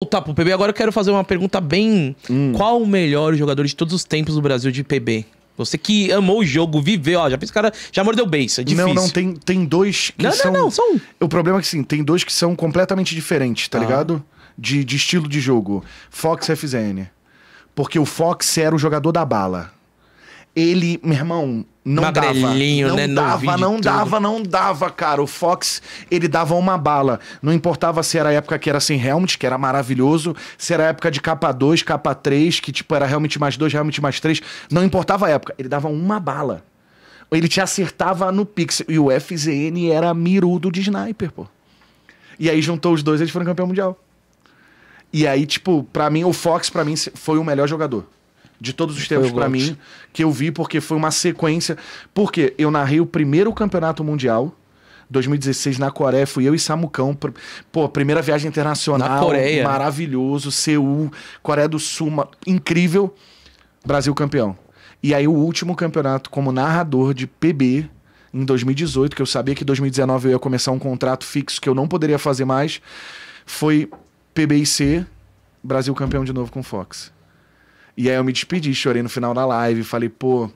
voltar pro PB, agora eu quero fazer uma pergunta bem. Hum. Qual o melhor jogador de todos os tempos do Brasil de PB? Você que amou o jogo, viveu, ó, já pensa cara já mordeu base, é difícil. Não, não, tem, tem dois que não, são... Não, não, são... Um. O problema é que sim, tem dois que são completamente diferentes, tá ah. ligado? De, de estilo de jogo. Fox FZN. Porque o Fox era o jogador da bala. Ele, meu irmão, não Magrelinho, dava. Não né? dava, não dava, não dava, cara. O Fox, ele dava uma bala. Não importava se era a época que era sem Helmut, que era maravilhoso, se era a época de capa 2, capa 3, que tipo era realmente mais 2, realmente mais 3. Não importava a época, ele dava uma bala. Ele te acertava no pixel. E o FZN era mirudo de sniper, pô. E aí juntou os dois, eles foram campeão mundial. E aí, tipo, para mim, o Fox, para mim, foi o melhor jogador de todos os tempos para mim que eu vi, porque foi uma sequência. Porque eu narrei o primeiro campeonato mundial. 2016 na Coreia, fui eu e Samucão. pô, primeira viagem internacional. Na Coreia. Maravilhoso. Seul, Coreia do Sul, incrível. Brasil campeão. E aí, o último campeonato como narrador de PB em 2018, que eu sabia que em 2019 eu ia começar um contrato fixo que eu não poderia fazer mais, foi PBIC, Brasil campeão de novo com Fox. E aí eu me despedi, chorei no final da live, falei, pô.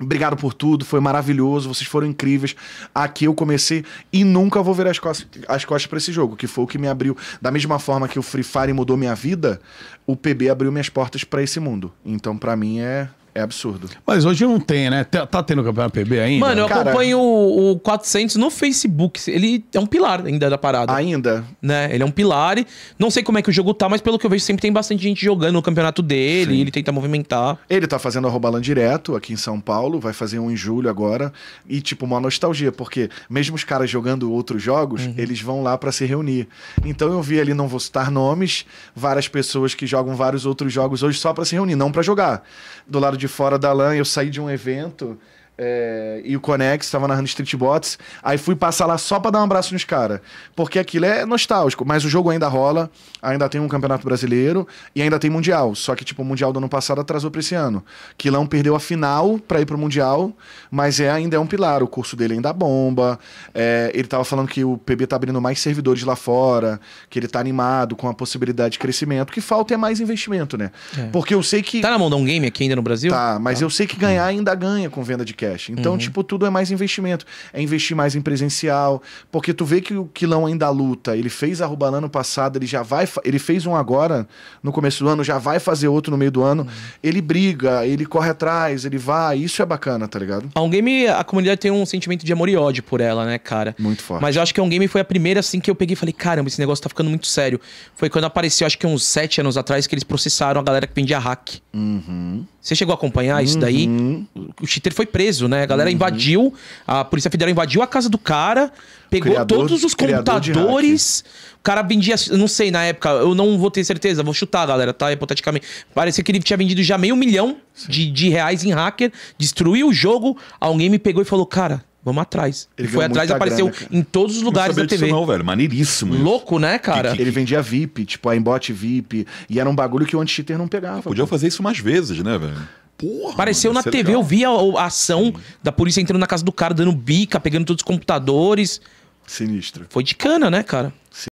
Obrigado por tudo, foi maravilhoso, vocês foram incríveis. Aqui eu comecei e nunca vou ver as costas, as costas para esse jogo, que foi o que me abriu. Da mesma forma que o Free Fire mudou minha vida, o PB abriu minhas portas para esse mundo. Então, para mim, é é absurdo. Mas hoje não tem, né? Tá, tá tendo campeonato PB ainda? Mano, eu Cara, acompanho o, o 400 no Facebook. Ele é um pilar ainda da parada. Ainda? Né? Ele é um pilar. E não sei como é que o jogo tá, mas pelo que eu vejo, sempre tem bastante gente jogando no campeonato dele. Ele tenta movimentar. Ele tá fazendo a Robalan direto aqui em São Paulo. Vai fazer um em julho agora. E, tipo, uma nostalgia, porque mesmo os caras jogando outros jogos, uhum. eles vão lá para se reunir. Então eu vi ali, não vou citar nomes, várias pessoas que jogam vários outros jogos hoje só para se reunir, não para jogar. Do lado de de fora da LAN, eu saí de um evento é, e o Conex, estava narrando Street Bots. Aí fui passar lá só para dar um abraço nos caras. Porque aquilo é nostálgico, mas o jogo ainda rola, ainda tem um campeonato brasileiro e ainda tem Mundial. Só que, tipo, o Mundial do ano passado atrasou pra esse ano. Quilão perdeu a final para ir pro Mundial, mas é ainda é um pilar. O curso dele ainda bomba. É, ele tava falando que o PB tá abrindo mais servidores lá fora, que ele tá animado com a possibilidade de crescimento. O que falta é mais investimento, né? É. Porque eu sei que. Tá na mão de um game aqui ainda no Brasil? Tá, mas tá. eu sei que ganhar ainda ganha com venda de podcast. Então, uhum. tipo, tudo é mais investimento. É investir mais em presencial, porque tu vê que o Quilão ainda luta. Ele fez a Rubalã no passado, ele já vai... Ele fez um agora, no começo do ano, já vai fazer outro no meio do ano. Uhum. Ele briga, ele corre atrás, ele vai. Isso é bacana, tá ligado? A um game, a comunidade tem um sentimento de amor e ódio por ela, né, cara? Muito forte. Mas eu acho que a um game foi a primeira, assim, que eu peguei e falei, caramba, esse negócio tá ficando muito sério. Foi quando apareceu, acho que uns sete anos atrás, que eles processaram a galera que vendia hack. Uhum. Você chegou a acompanhar uhum. isso daí? Uhum. O cheater foi preso preso, né? A galera uhum. invadiu, a Polícia Federal invadiu a casa do cara, pegou criador, todos os computadores. O cara vendia, não sei na época, eu não vou ter certeza, vou chutar, galera, tá? Hipoteticamente. Parecia que ele tinha vendido já meio milhão de, de reais em hacker, destruiu o jogo, alguém me pegou e falou, cara. Vamos atrás. Ele foi atrás e apareceu grana, em todos os lugares da TV. Não, velho. Maneiríssimo. Isso. Louco, né, cara? Que, que, ele vendia VIP, tipo a embote VIP. E era um bagulho que o anti-cheater não pegava. Podia fazer isso mais vezes, né, velho? Porra, Apareceu mano, na TV, legal. eu vi a, a ação da polícia entrando na casa do cara, dando bica, pegando todos os computadores. Sinistro. Foi de cana, né, cara? Sim.